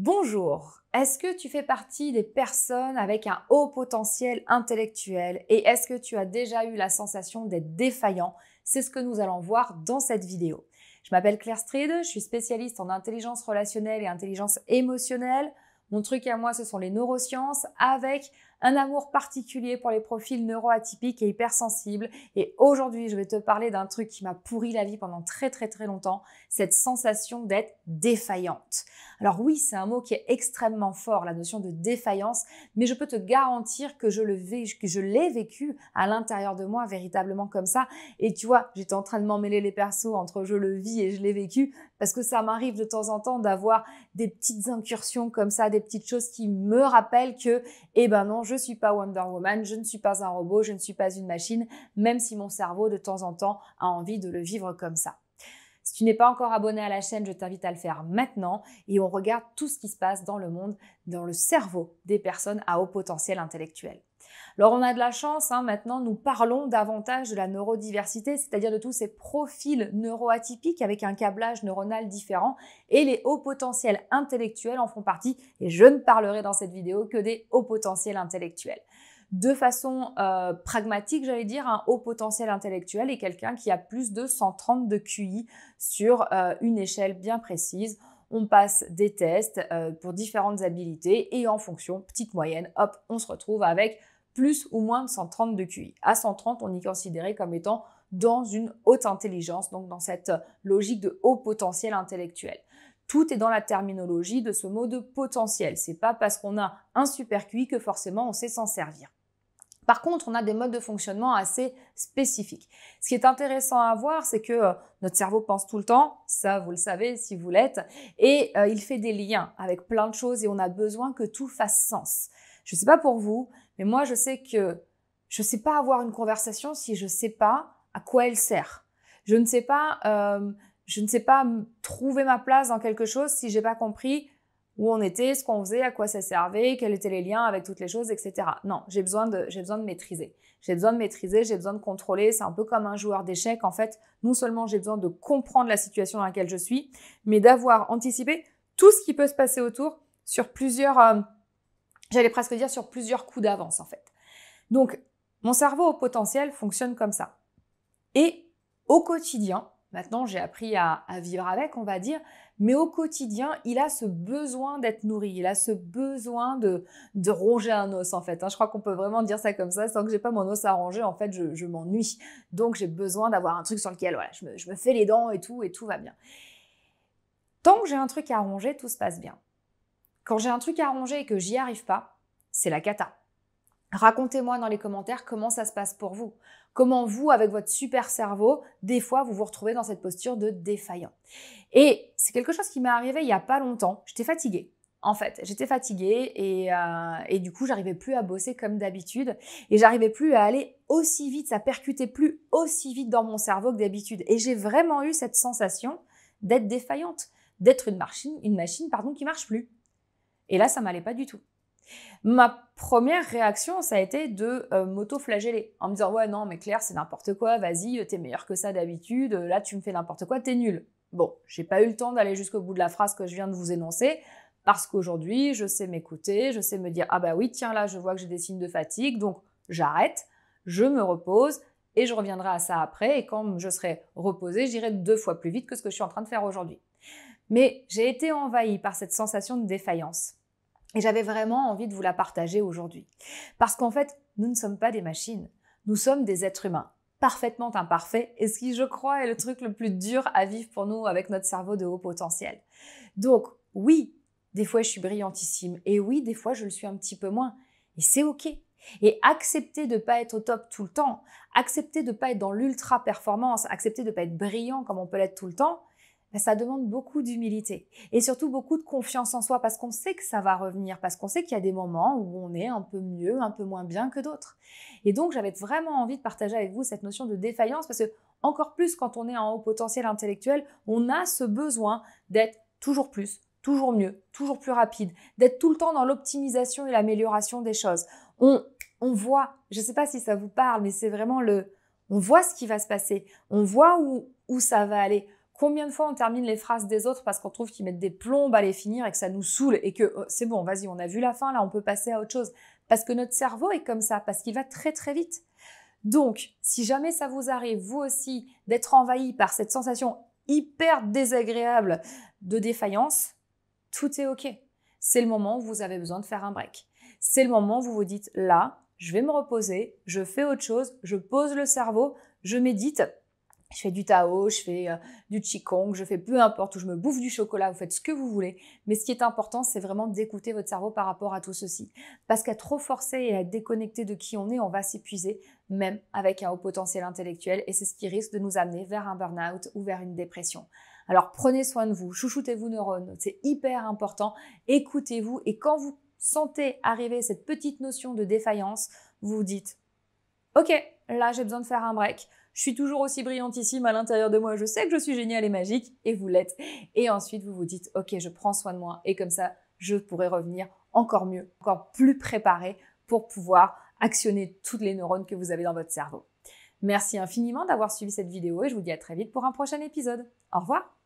Bonjour, est-ce que tu fais partie des personnes avec un haut potentiel intellectuel et est-ce que tu as déjà eu la sensation d'être défaillant C'est ce que nous allons voir dans cette vidéo. Je m'appelle Claire Stride, je suis spécialiste en intelligence relationnelle et intelligence émotionnelle. Mon truc à moi, ce sont les neurosciences avec un amour particulier pour les profils neuroatypiques et hypersensibles. Et aujourd'hui, je vais te parler d'un truc qui m'a pourri la vie pendant très très très longtemps, cette sensation d'être défaillante. Alors oui, c'est un mot qui est extrêmement fort, la notion de défaillance, mais je peux te garantir que je le que je l'ai vécu à l'intérieur de moi véritablement comme ça. Et tu vois, j'étais en train de m'emmêler les persos entre je le vis et je l'ai vécu, parce que ça m'arrive de temps en temps d'avoir des petites incursions comme ça, des petites choses qui me rappellent que, eh ben non, je ne suis pas Wonder Woman, je ne suis pas un robot, je ne suis pas une machine, même si mon cerveau de temps en temps a envie de le vivre comme ça. Si tu n'es pas encore abonné à la chaîne, je t'invite à le faire maintenant et on regarde tout ce qui se passe dans le monde, dans le cerveau des personnes à haut potentiel intellectuel. Alors on a de la chance, hein, maintenant nous parlons davantage de la neurodiversité, c'est-à-dire de tous ces profils neuroatypiques avec un câblage neuronal différent et les hauts potentiels intellectuels en font partie et je ne parlerai dans cette vidéo que des hauts potentiels intellectuels de façon euh, pragmatique, j'allais dire, un haut potentiel intellectuel est quelqu'un qui a plus de 130 de QI sur euh, une échelle bien précise. On passe des tests euh, pour différentes habilités et en fonction, petite moyenne, hop, on se retrouve avec plus ou moins de 130 de QI. À 130, on y considéré comme étant dans une haute intelligence, donc dans cette euh, logique de haut potentiel intellectuel. Tout est dans la terminologie de ce mot de potentiel. C'est pas parce qu'on a un super QI que forcément on sait s'en servir. Par contre, on a des modes de fonctionnement assez spécifiques. Ce qui est intéressant à voir, c'est que euh, notre cerveau pense tout le temps, ça vous le savez si vous l'êtes, et euh, il fait des liens avec plein de choses et on a besoin que tout fasse sens. Je ne sais pas pour vous, mais moi, je sais que je ne sais pas avoir une conversation si je ne sais pas à quoi elle sert. Je ne sais pas, euh, je ne sais pas trouver ma place dans quelque chose si je n'ai pas compris où on était, ce qu'on faisait, à quoi ça servait, quels étaient les liens avec toutes les choses, etc. Non, j'ai besoin de, j'ai besoin de maîtriser. J'ai besoin de maîtriser, j'ai besoin de contrôler. C'est un peu comme un joueur d'échecs. En fait, non seulement j'ai besoin de comprendre la situation dans laquelle je suis, mais d'avoir anticipé tout ce qui peut se passer autour sur plusieurs, euh, J'allais presque dire sur plusieurs coups d'avance en fait. Donc mon cerveau au potentiel fonctionne comme ça. Et au quotidien, maintenant j'ai appris à, vivre avec, on va dire, mais au quotidien, il a ce besoin d'être nourri, il a ce besoin de, de ronger un os en fait. Hein. je crois qu'on peut vraiment dire ça comme ça, sans que j'ai pas mon os à ronger, en fait, je, m'ennuie. Donc j'ai besoin d'avoir un truc sur lequel voilà, je me, je me fais les dents et tout, et tout va bien. Tant que j'ai un truc à ronger, tout se passe bien. Quand j'ai un truc à ranger et que j'y arrive pas, c'est la cata. Racontez-moi dans les commentaires comment ça se passe pour vous. Comment vous, avec votre super cerveau, des fois, vous vous retrouvez dans cette posture de défaillant. Et c'est quelque chose qui m'est arrivé il n'y a pas longtemps. J'étais fatiguée. En fait, j'étais fatiguée euh, et, du coup, j'arrivais plus à bosser comme d'habitude et j'arrivais plus à aller aussi vite, ça percutait plus aussi vite dans mon cerveau que d'habitude. Et j'ai vraiment eu cette sensation d'être défaillante, d'être une machine, une machine pardon, qui marche plus. Et là, ça m'allait pas du tout. Ma première réaction, ça a été de euh, m'auto-flageller en me disant Ouais, non, mais Claire, c'est n'importe quoi, vas-y, euh, t'es meilleur que ça d'habitude, euh, là, tu me fais n'importe quoi, t'es nul. Bon, j'ai pas eu le temps d'aller jusqu'au bout de la phrase que je viens de vous énoncer, parce qu'aujourd'hui, je sais m'écouter, je sais me dire Ah bah oui, tiens, là, je vois que j'ai des signes de fatigue, donc j'arrête, je me repose et je reviendrai à ça après. Et quand je serai reposée, j'irai deux fois plus vite que ce que je suis en train de faire aujourd'hui. Mais j'ai été envahie par cette sensation de défaillance et j'avais vraiment envie de vous la partager aujourd'hui. Parce qu'en fait, nous ne sommes pas des machines, nous sommes des êtres humains parfaitement imparfaits et ce qui, je crois, est le truc le plus dur à vivre pour nous avec notre cerveau de haut potentiel. Donc, oui, des fois je suis brillantissime et oui, des fois je le suis un petit peu moins. Et c'est OK. Et accepter de ne pas être au top tout le temps, accepter de ne pas être dans l'ultra performance, accepter de ne pas être brillant comme on peut l'être tout le temps, ben, ça demande beaucoup d'humilité et surtout beaucoup de confiance en soi parce qu'on sait que ça va revenir, parce qu'on sait qu'il y a des moments où on est un peu mieux, un peu moins bien que d'autres. Et donc j'avais vraiment envie de partager avec vous cette notion de défaillance parce que encore plus quand on est en haut potentiel intellectuel, on a ce besoin d'être toujours plus, toujours mieux, toujours plus rapide, d'être tout le temps dans l'optimisation et l'amélioration des choses. On, voit, je ne sais pas si ça vous parle, mais c'est vraiment le... On voit ce qui va se passer, on voit où, où ça va aller, Combien de fois on termine les phrases des autres parce qu'on trouve qu'ils mettent des plombes à les finir et que ça nous saoule et que oh, c'est bon, vas-y, on a vu la fin, là on peut passer à autre chose. Parce que notre cerveau est comme ça, parce qu'il va très très vite. Donc, si jamais ça vous arrive, vous aussi, d'être envahi par cette sensation hyper désagréable de défaillance, tout est OK. C'est le moment où vous avez besoin de faire un break. C'est le moment où vous vous dites, là, je vais me reposer, je fais autre chose, je pose le cerveau, je médite je fais du Tao, je fais euh, du Qigong, je fais peu importe, ou je me bouffe du chocolat, vous faites ce que vous voulez. Mais ce qui est important, c'est vraiment d'écouter votre cerveau par rapport à tout ceci. Parce qu'à trop forcer et à être déconnecté de qui on est, on va s'épuiser, même avec un haut potentiel intellectuel, et c'est ce qui risque de nous amener vers un burn-out ou vers une dépression. Alors prenez soin de vous, chouchoutez-vous neurones, c'est hyper important, écoutez-vous, et quand vous sentez arriver cette petite notion de défaillance, vous vous dites, OK, là j'ai besoin de faire un break je suis toujours aussi brillantissime à l'intérieur de moi. Je sais que je suis géniale et magique et vous l'êtes. Et ensuite, vous vous dites, OK, je prends soin de moi et comme ça, je pourrai revenir encore mieux, encore plus préparé pour pouvoir actionner toutes les neurones que vous avez dans votre cerveau. Merci infiniment d'avoir suivi cette vidéo et je vous dis à très vite pour un prochain épisode. Au revoir!